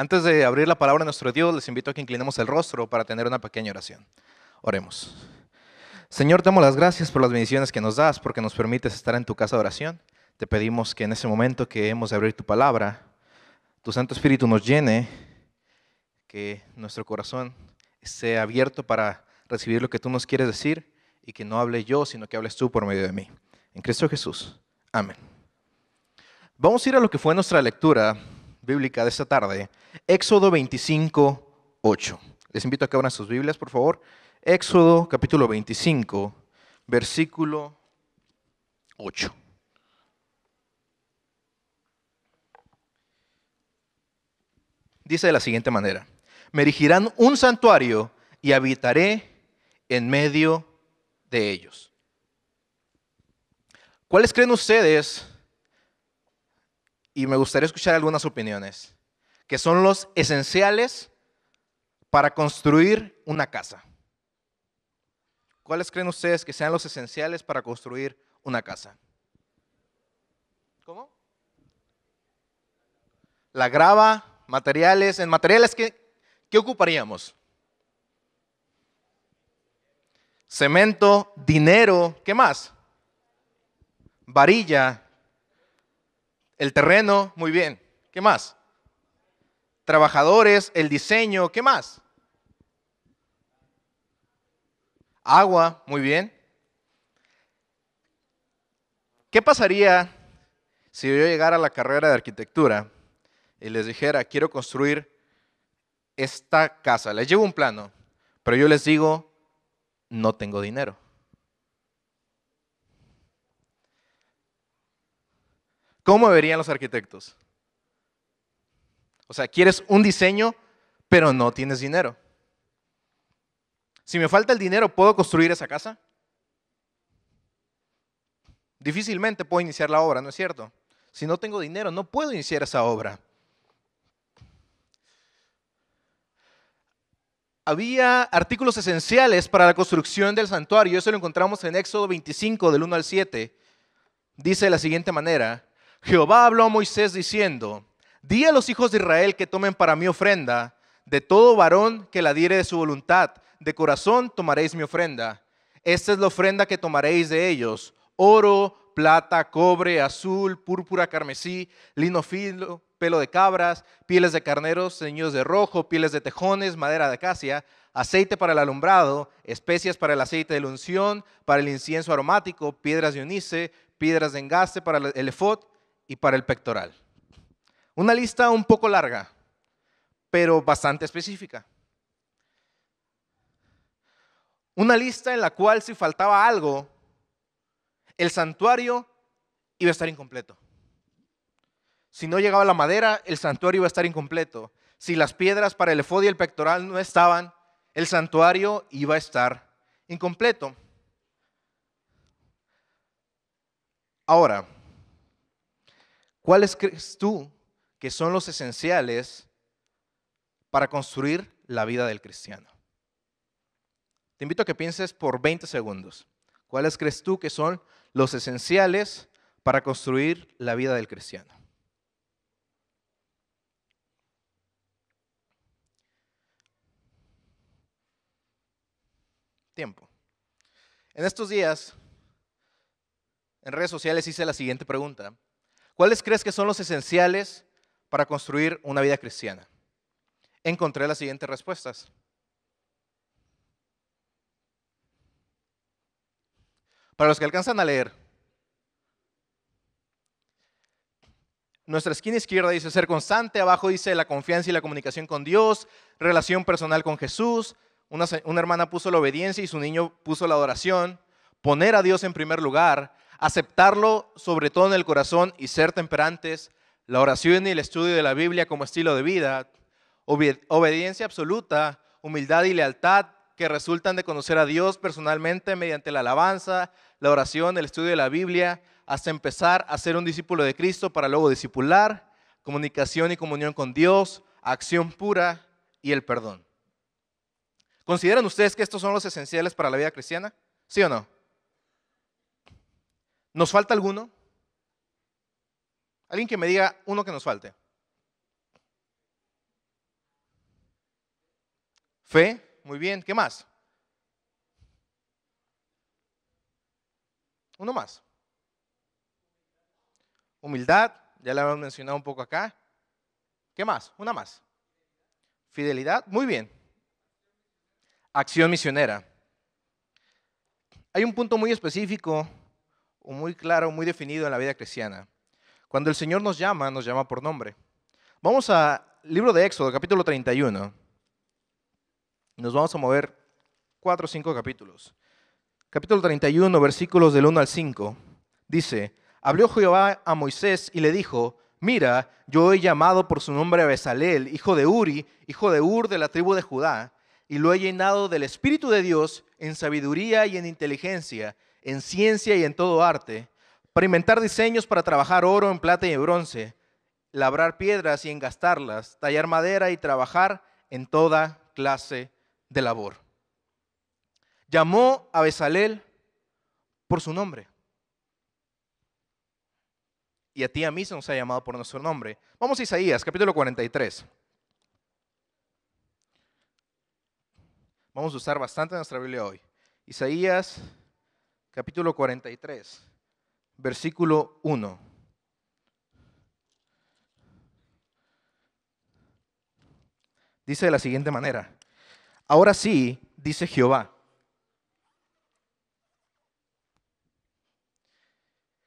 Antes de abrir la palabra de nuestro Dios, les invito a que inclinemos el rostro para tener una pequeña oración. Oremos. Señor, damos las gracias por las bendiciones que nos das, porque nos permites estar en tu casa de oración. Te pedimos que en ese momento que hemos de abrir tu palabra, tu Santo Espíritu nos llene, que nuestro corazón esté abierto para recibir lo que tú nos quieres decir y que no hable yo, sino que hables tú por medio de mí. En Cristo Jesús. Amén. Vamos a ir a lo que fue nuestra lectura bíblica de esta tarde, Éxodo 25, 8. Les invito a que abran sus Biblias, por favor. Éxodo capítulo 25, versículo 8. Dice de la siguiente manera, me erigirán un santuario y habitaré en medio de ellos. ¿Cuáles creen ustedes? Y me gustaría escuchar algunas opiniones que son los esenciales para construir una casa. ¿Cuáles creen ustedes que sean los esenciales para construir una casa? ¿Cómo? La grava, materiales. En materiales, ¿qué, qué ocuparíamos? Cemento, dinero, ¿qué más? Varilla, el terreno, muy bien. ¿Qué más? trabajadores, el diseño, ¿qué más? Agua, muy bien. ¿Qué pasaría si yo llegara a la carrera de arquitectura y les dijera, quiero construir esta casa? Les llevo un plano, pero yo les digo, no tengo dinero. ¿Cómo verían los arquitectos? O sea, quieres un diseño, pero no tienes dinero. Si me falta el dinero, ¿puedo construir esa casa? Difícilmente puedo iniciar la obra, ¿no es cierto? Si no tengo dinero, no puedo iniciar esa obra. Había artículos esenciales para la construcción del santuario, eso lo encontramos en Éxodo 25, del 1 al 7. Dice de la siguiente manera, Jehová habló a Moisés diciendo, Di a los hijos de Israel que tomen para mí ofrenda, de todo varón que la diere de su voluntad, de corazón tomaréis mi ofrenda. Esta es la ofrenda que tomaréis de ellos, oro, plata, cobre, azul, púrpura, carmesí, lino fino, pelo de cabras, pieles de carneros ceñidos de rojo, pieles de tejones, madera de acacia, aceite para el alumbrado, especias para el aceite de la unción, para el incienso aromático, piedras de unice, piedras de engaste para el efod y para el pectoral. Una lista un poco larga, pero bastante específica. Una lista en la cual si faltaba algo, el santuario iba a estar incompleto. Si no llegaba la madera, el santuario iba a estar incompleto. Si las piedras para el efodio y el pectoral no estaban, el santuario iba a estar incompleto. Ahora, ¿cuál crees tú que son los esenciales para construir la vida del cristiano. Te invito a que pienses por 20 segundos. ¿Cuáles crees tú que son los esenciales para construir la vida del cristiano? Tiempo. En estos días, en redes sociales hice la siguiente pregunta. ¿Cuáles crees que son los esenciales para construir una vida cristiana? Encontré las siguientes respuestas. Para los que alcanzan a leer, nuestra esquina izquierda dice ser constante, abajo dice la confianza y la comunicación con Dios, relación personal con Jesús, una, hermana puso la obediencia y su niño puso la adoración, poner a Dios en primer lugar, aceptarlo sobre todo en el corazón y ser temperantes, la oración y el estudio de la Biblia como estilo de vida, obediencia absoluta, humildad y lealtad que resultan de conocer a Dios personalmente mediante la alabanza, la oración, el estudio de la Biblia, hasta empezar a ser un discípulo de Cristo para luego discipular, comunicación y comunión con Dios, acción pura y el perdón. ¿Consideran ustedes que estos son los esenciales para la vida cristiana? ¿Sí o no? ¿Nos falta alguno? Alguien que me diga uno que nos falte. Fe, muy bien, ¿qué más? Uno más. Humildad, ya la hemos mencionado un poco acá. ¿Qué más? Una más. Fidelidad, muy bien. Acción misionera. Hay un punto muy específico, muy claro, muy definido en la vida cristiana. Cuando el Señor nos llama, nos llama por nombre. Vamos al libro de Éxodo, capítulo 31. Nos vamos a mover cuatro o cinco capítulos. Capítulo 31, versículos del 1 al 5. Dice, habló Jehová a Moisés y le dijo, mira, yo he llamado por su nombre a Bezalel, hijo de Uri, hijo de Ur de la tribu de Judá, y lo he llenado del Espíritu de Dios en sabiduría y en inteligencia, en ciencia y en todo arte, para inventar diseños para trabajar oro en plata y en bronce, labrar piedras y engastarlas, tallar madera y trabajar en toda clase de labor. Llamó a Bezalel por su nombre. Y a ti a mí se nos ha llamado por nuestro nombre. Vamos a Isaías, capítulo 43. Vamos a usar bastante nuestra Biblia hoy. Isaías, capítulo 43 versículo 1. Dice de la siguiente manera, ahora sí, dice Jehová,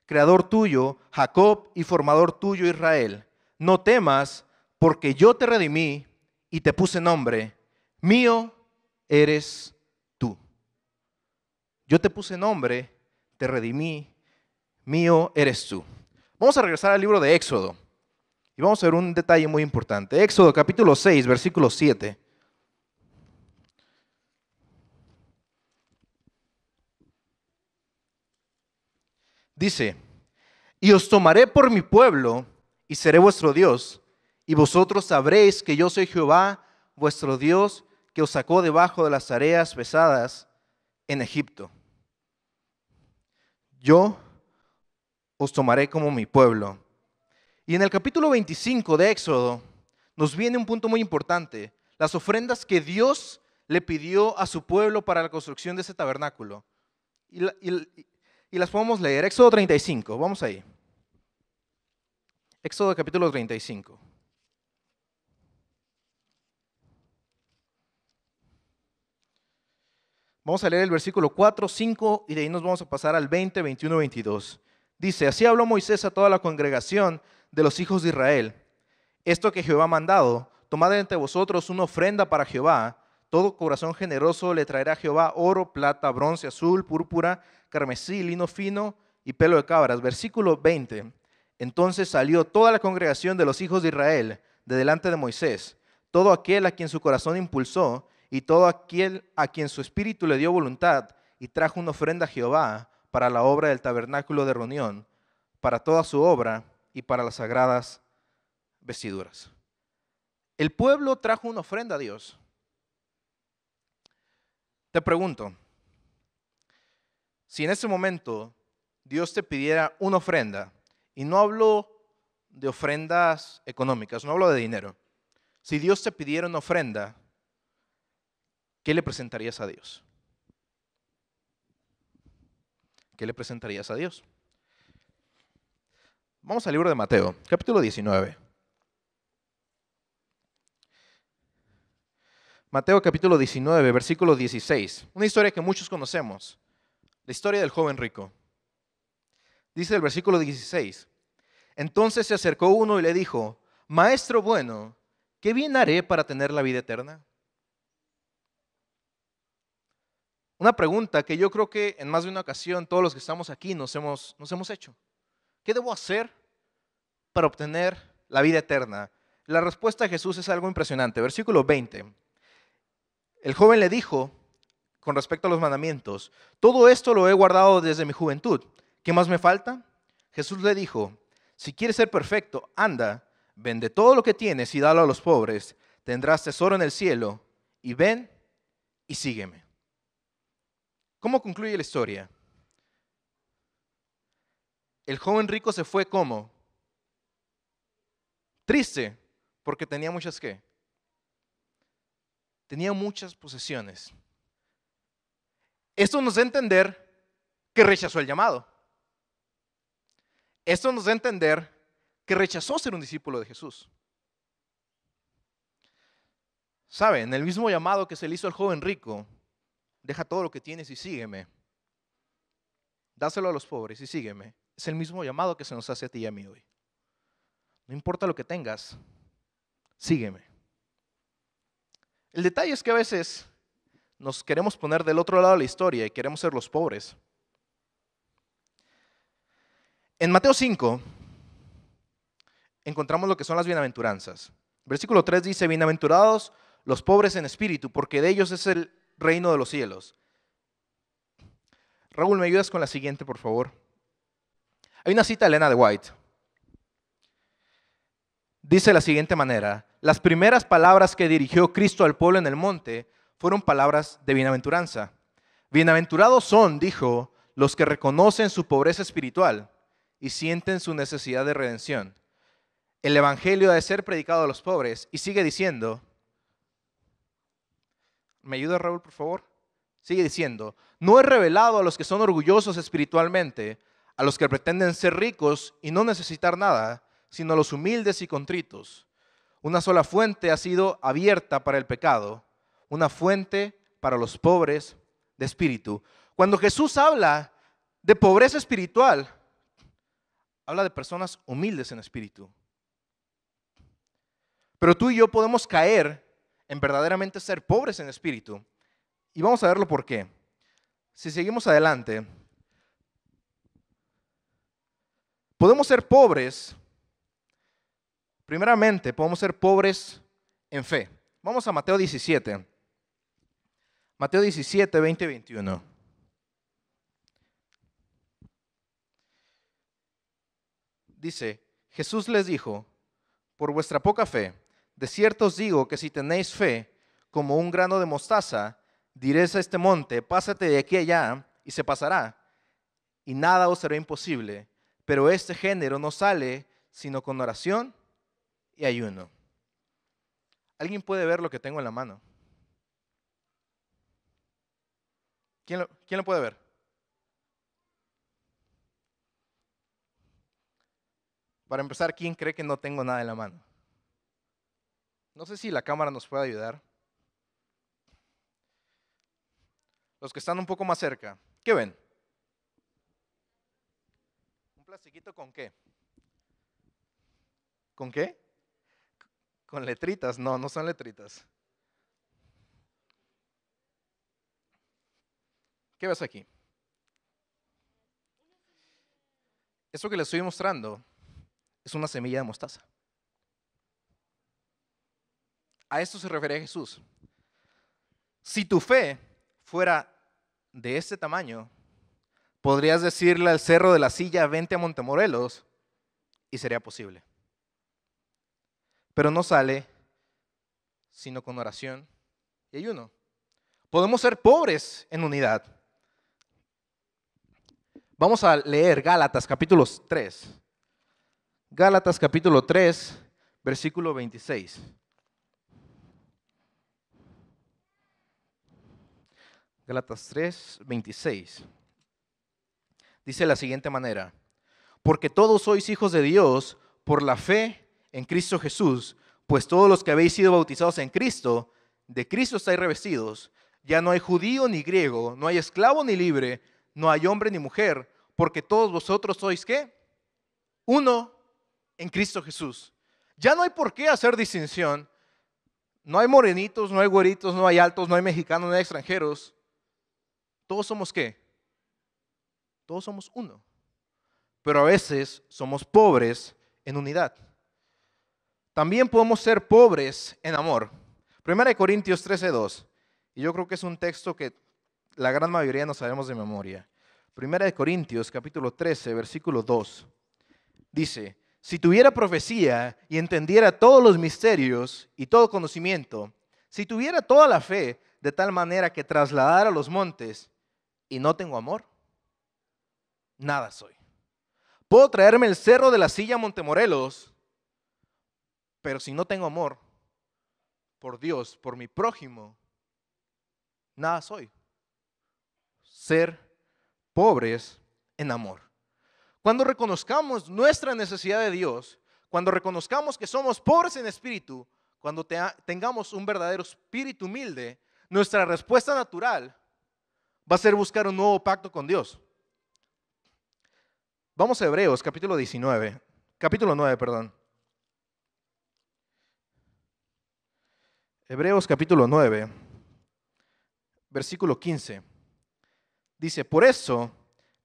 creador tuyo, Jacob, y formador tuyo, Israel, no temas, porque yo te redimí y te puse nombre, mío eres tú. Yo te puse nombre, te redimí mío eres tú. Vamos a regresar al libro de Éxodo y vamos a ver un detalle muy importante. Éxodo capítulo 6, versículo 7. Dice, y os tomaré por mi pueblo y seré vuestro Dios, y vosotros sabréis que yo soy Jehová, vuestro Dios, que os sacó debajo de las areas pesadas en Egipto. Yo os tomaré como mi pueblo. Y en el capítulo 25 de Éxodo nos viene un punto muy importante, las ofrendas que Dios le pidió a su pueblo para la construcción de ese tabernáculo. Y, las podemos leer. Éxodo 35, vamos ahí. Éxodo capítulo 35. Vamos a leer el versículo 4, 5 y de ahí nos vamos a pasar al 20, 21, 22. Dice, así habló Moisés a toda la congregación de los hijos de Israel. Esto que Jehová ha mandado, tomad entre vosotros una ofrenda para Jehová. Todo corazón generoso le traerá a Jehová oro, plata, bronce, azul, púrpura, carmesí, lino fino y pelo de cabras. Versículo 20. Entonces salió toda la congregación de los hijos de Israel de delante de Moisés, todo aquel a quien su corazón impulsó y todo aquel a quien su espíritu le dio voluntad, y trajo una ofrenda a Jehová para la obra del tabernáculo de reunión, para toda su obra y para las sagradas vestiduras. El pueblo trajo una ofrenda a Dios. Te pregunto, si en ese momento Dios te pidiera una ofrenda, y no hablo de ofrendas económicas, no hablo de dinero, si Dios te pidiera una ofrenda, ¿qué le presentarías a Dios? ¿Qué le presentarías a Dios? Vamos al libro de Mateo, capítulo 19. Mateo capítulo 19, versículo 16. Una historia que muchos conocemos. La historia del joven rico. Dice el versículo 16. Entonces se acercó uno y le dijo, Maestro bueno, ¿qué bien haré para tener la vida eterna? Una pregunta que yo creo que en más de una ocasión todos los que estamos aquí nos hemos, nos hemos hecho. ¿Qué debo hacer para obtener la vida eterna? La respuesta de Jesús es algo impresionante. Versículo 20. El joven le dijo, con respecto a los mandamientos, todo esto lo he guardado desde mi juventud. ¿Qué más me falta? Jesús le dijo, si quieres ser perfecto, anda, vende todo lo que tienes y dalo a los pobres, tendrás tesoro en el cielo, y ven y sígueme. ¿Cómo concluye la historia? El joven rico se fue como triste, porque tenía muchas qué? Tenía muchas posesiones. Esto nos da a entender que rechazó el llamado. Esto nos da a entender que rechazó ser un discípulo de Jesús. ¿Saben? El mismo llamado que se le hizo al joven rico deja todo lo que tienes y sígueme. Dáselo a los pobres y sígueme. Es el mismo llamado que se nos hace a ti y a mí hoy. No importa lo que tengas, sígueme. El detalle es que a veces nos queremos poner del otro lado de la historia y queremos ser los pobres. En Mateo 5 encontramos lo que son las bienaventuranzas. Versículo 3 dice, bienaventurados los pobres en espíritu, porque de ellos es el reino de los cielos. Raúl, ¿me ayudas con la siguiente, por favor? Hay una cita de Elena de White. Dice de la siguiente manera, las primeras palabras que dirigió Cristo al pueblo en el monte fueron palabras de bienaventuranza. Bienaventurados son, dijo, los que reconocen su pobreza espiritual y sienten su necesidad de redención. El Evangelio ha de ser predicado a los pobres y sigue diciendo, ¿Me ayuda Raúl, por favor? Sigue diciendo, no he revelado a los que son orgullosos espiritualmente, a los que pretenden ser ricos y no necesitar nada, sino a los humildes y contritos. Una sola fuente ha sido abierta para el pecado, una fuente para los pobres de espíritu. Cuando Jesús habla de pobreza espiritual, habla de personas humildes en espíritu. Pero tú y yo podemos caer en verdaderamente ser pobres en espíritu. Y vamos a verlo por qué. Si seguimos adelante, podemos ser pobres, primeramente, podemos ser pobres en fe. Vamos a Mateo 17. Mateo 17, 20 y 21. Dice, Jesús les dijo, por vuestra poca fe, de cierto os digo que si tenéis fe como un grano de mostaza, diréis a este monte, pásate de aquí allá, y se pasará, y nada os será imposible. Pero este género no sale sino con oración y ayuno. ¿Alguien puede ver lo que tengo en la mano? ¿Quién lo, quién lo puede ver? Para empezar, ¿quién cree que no tengo nada en la mano? No sé si la cámara nos puede ayudar. Los que están un poco más cerca, ¿qué ven? ¿Un plastiquito con qué? ¿Con qué? Con letritas, no, no son letritas. ¿Qué ves aquí? Eso que les estoy mostrando es una semilla de mostaza. A esto se refería Jesús. Si tu fe fuera de este tamaño, podrías decirle al cerro de la silla, vente a Montemorelos, y sería posible. Pero no sale sino con oración y ayuno. Podemos ser pobres en unidad. Vamos a leer Gálatas capítulo 3. Gálatas capítulo 3, versículo 26. Galatas 3, 26. Dice de la siguiente manera, porque todos sois hijos de Dios por la fe en Cristo Jesús, pues todos los que habéis sido bautizados en Cristo, de Cristo estáis revestidos. Ya no hay judío ni griego, no hay esclavo ni libre, no hay hombre ni mujer, porque todos vosotros sois qué? Uno en Cristo Jesús. Ya no hay por qué hacer distinción. No hay morenitos, no hay güeritos, no hay altos, no hay mexicanos, no hay extranjeros. Todos somos qué? Todos somos uno. Pero a veces somos pobres en unidad. También podemos ser pobres en amor. Primera de Corintios 13:2. Y yo creo que es un texto que la gran mayoría no sabemos de memoria. Primera de Corintios capítulo 13, versículo 2. Dice, si tuviera profecía y entendiera todos los misterios y todo conocimiento, si tuviera toda la fe de tal manera que trasladara los montes y no tengo amor, nada soy. Puedo traerme el cerro de la silla Montemorelos, pero si no tengo amor por Dios, por mi prójimo, nada soy. Ser pobres en amor. Cuando reconozcamos nuestra necesidad de Dios, cuando reconozcamos que somos pobres en espíritu, cuando tengamos un verdadero espíritu humilde, nuestra respuesta natural va a ser buscar un nuevo pacto con Dios. Vamos a Hebreos, capítulo 19, capítulo 9, perdón. Hebreos capítulo 9, versículo 15. Dice, por eso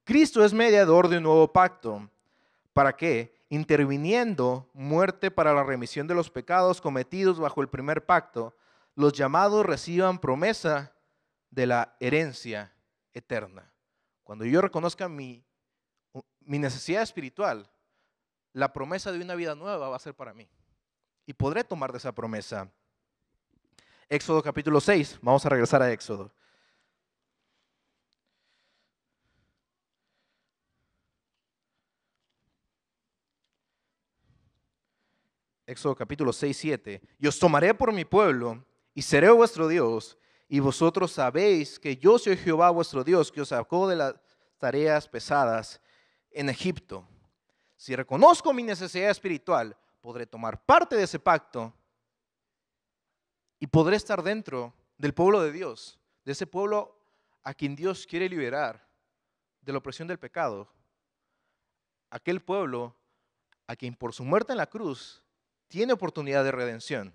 Cristo es mediador de un nuevo pacto, para que, interviniendo muerte para la remisión de los pecados cometidos bajo el primer pacto, los llamados reciban promesa de la herencia eterna. Cuando yo reconozca mi, mi necesidad espiritual, la promesa de una vida nueva va a ser para mí. Y podré tomar de esa promesa. Éxodo capítulo 6, vamos a regresar a Éxodo. Éxodo capítulo 6, 7. Y os tomaré por mi pueblo y seré vuestro Dios y vosotros sabéis que yo soy Jehová vuestro Dios, que os sacó de las tareas pesadas en Egipto. Si reconozco mi necesidad espiritual, podré tomar parte de ese pacto y podré estar dentro del pueblo de Dios, de ese pueblo a quien Dios quiere liberar de la opresión del pecado. Aquel pueblo a quien por su muerte en la cruz tiene oportunidad de redención.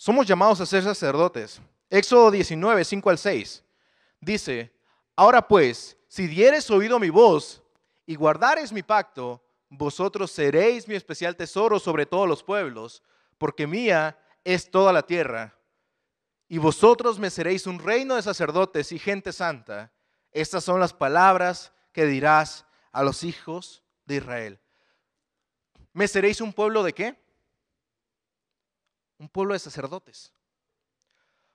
Somos llamados a ser sacerdotes. Éxodo 19, 5 al 6. Dice, ahora pues, si dieres oído mi voz y guardares mi pacto, vosotros seréis mi especial tesoro sobre todos los pueblos, porque mía es toda la tierra. Y vosotros me seréis un reino de sacerdotes y gente santa. Estas son las palabras que dirás a los hijos de Israel. ¿Me seréis un pueblo de qué? un pueblo de sacerdotes.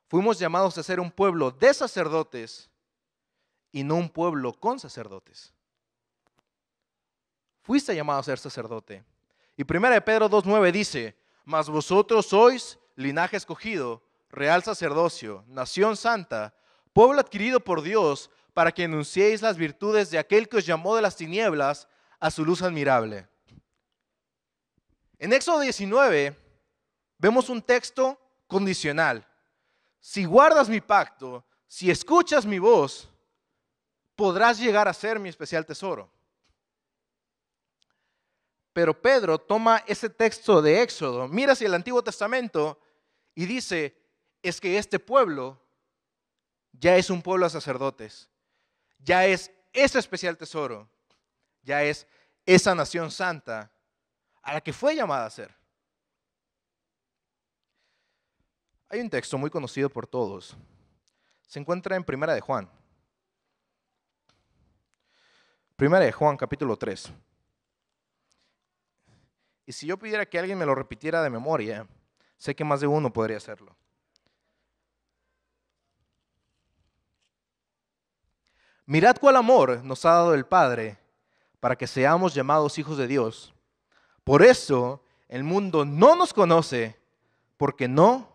Fuimos llamados a ser un pueblo de sacerdotes y no un pueblo con sacerdotes. Fuiste llamado a ser sacerdote. Y de Pedro 2.9 dice, mas vosotros sois linaje escogido, real sacerdocio, nación santa, pueblo adquirido por Dios, para que anunciéis las virtudes de aquel que os llamó de las tinieblas a su luz admirable. En Éxodo 19 vemos un texto condicional. Si guardas mi pacto, si escuchas mi voz, podrás llegar a ser mi especial tesoro. Pero Pedro toma ese texto de Éxodo, mira hacia el Antiguo Testamento y dice, es que este pueblo ya es un pueblo de sacerdotes, ya es ese especial tesoro, ya es esa nación santa a la que fue llamada a ser. Hay un texto muy conocido por todos. Se encuentra en Primera de Juan. Primera de Juan, capítulo 3. Y si yo pidiera que alguien me lo repitiera de memoria, sé que más de uno podría hacerlo. Mirad cuál amor nos ha dado el Padre para que seamos llamados hijos de Dios. Por eso el mundo no nos conoce, porque no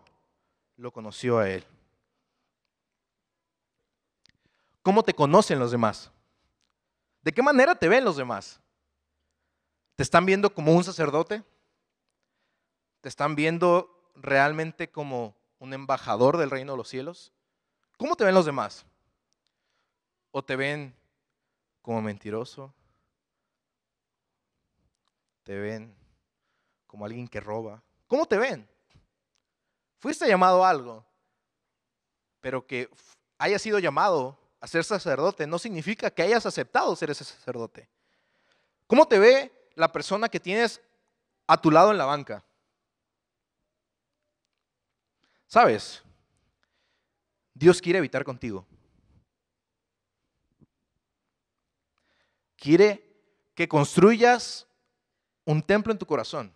lo conoció a Él. ¿Cómo te conocen los demás? ¿De qué manera te ven los demás? ¿Te están viendo como un sacerdote? ¿Te están viendo realmente como un embajador del reino de los cielos? ¿Cómo te ven los demás? ¿O te ven como mentiroso? ¿Te ven como alguien que roba? ¿Cómo te ven? fuiste llamado a algo, pero que haya sido llamado a ser sacerdote no significa que hayas aceptado ser ese sacerdote. ¿Cómo te ve la persona que tienes a tu lado en la banca? ¿Sabes? Dios quiere evitar contigo. Quiere que construyas un templo en tu corazón.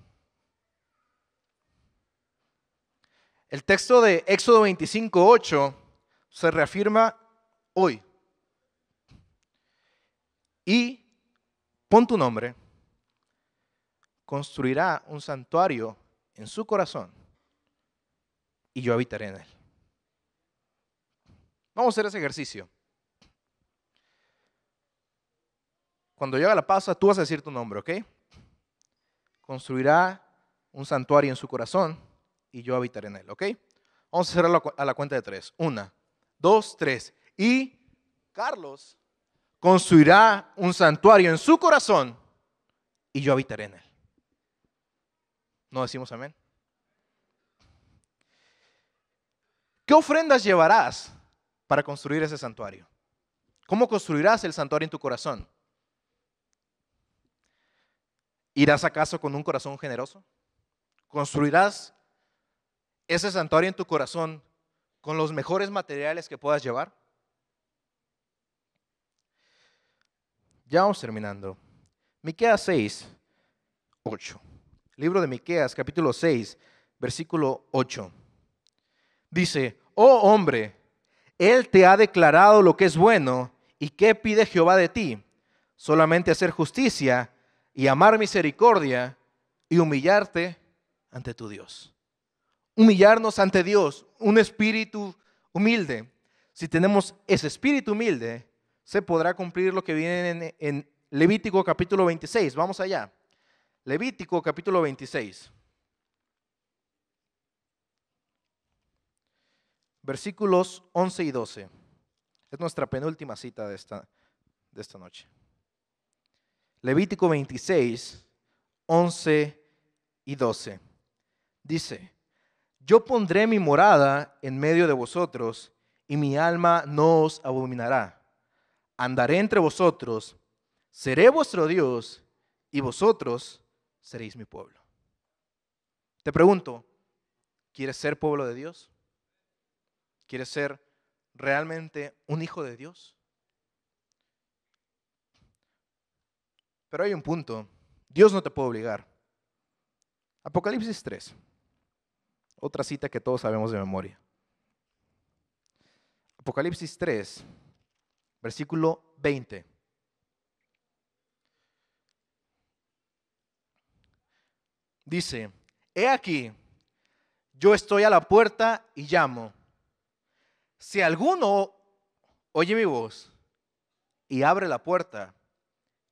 El texto de Éxodo 25, 8 se reafirma hoy. Y pon tu nombre, construirá un santuario en su corazón y yo habitaré en él. Vamos a hacer ese ejercicio. Cuando llega la pausa, tú vas a decir tu nombre, ¿ok? Construirá un santuario en su corazón y yo habitaré en él, ¿ok? Vamos a cerrar a la cuenta de tres. Una, dos, tres. Y Carlos construirá un santuario en su corazón y yo habitaré en él. ¿No decimos amén? ¿Qué ofrendas llevarás para construir ese santuario? ¿Cómo construirás el santuario en tu corazón? ¿Irás acaso con un corazón generoso? ¿Construirás ese santuario en tu corazón con los mejores materiales que puedas llevar? Ya vamos terminando. Miqueas 6, 8. Libro de Miqueas, capítulo 6, versículo 8. Dice, "Oh hombre, él te ha declarado lo que es bueno, y qué pide Jehová de ti? Solamente hacer justicia y amar misericordia y humillarte ante tu Dios." humillarnos ante Dios, un espíritu humilde. Si tenemos ese espíritu humilde, se podrá cumplir lo que viene en, Levítico capítulo 26. Vamos allá. Levítico capítulo 26. Versículos 11 y 12. Es nuestra penúltima cita de esta, de esta noche. Levítico 26, 11 y 12. Dice, yo pondré mi morada en medio de vosotros, y mi alma no os abominará. Andaré entre vosotros, seré vuestro Dios, y vosotros seréis mi pueblo. Te pregunto, ¿quieres ser pueblo de Dios? ¿Quieres ser realmente un hijo de Dios? Pero hay un punto, Dios no te puede obligar. Apocalipsis 3. Otra cita que todos sabemos de memoria. Apocalipsis 3, versículo 20. Dice, he aquí, yo estoy a la puerta y llamo. Si alguno oye mi voz y abre la puerta,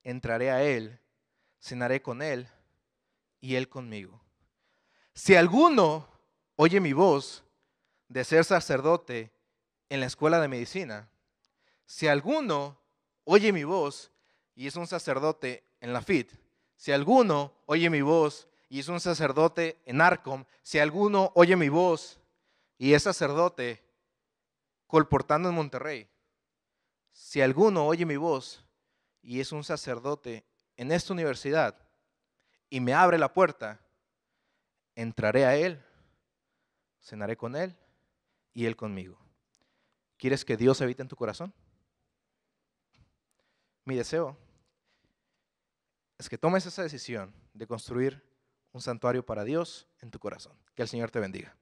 entraré a él, cenaré con él y él conmigo. Si alguno oye mi voz de ser sacerdote en la escuela de medicina. Si alguno oye mi voz y es un sacerdote en la FIT, si alguno oye mi voz y es un sacerdote en ARCOM, si alguno oye mi voz y es sacerdote colportando en Monterrey, si alguno oye mi voz y es un sacerdote en esta universidad y me abre la puerta, entraré a él Cenaré con Él y Él conmigo. ¿Quieres que Dios habite en tu corazón? Mi deseo es que tomes esa decisión de construir un santuario para Dios en tu corazón. Que el Señor te bendiga.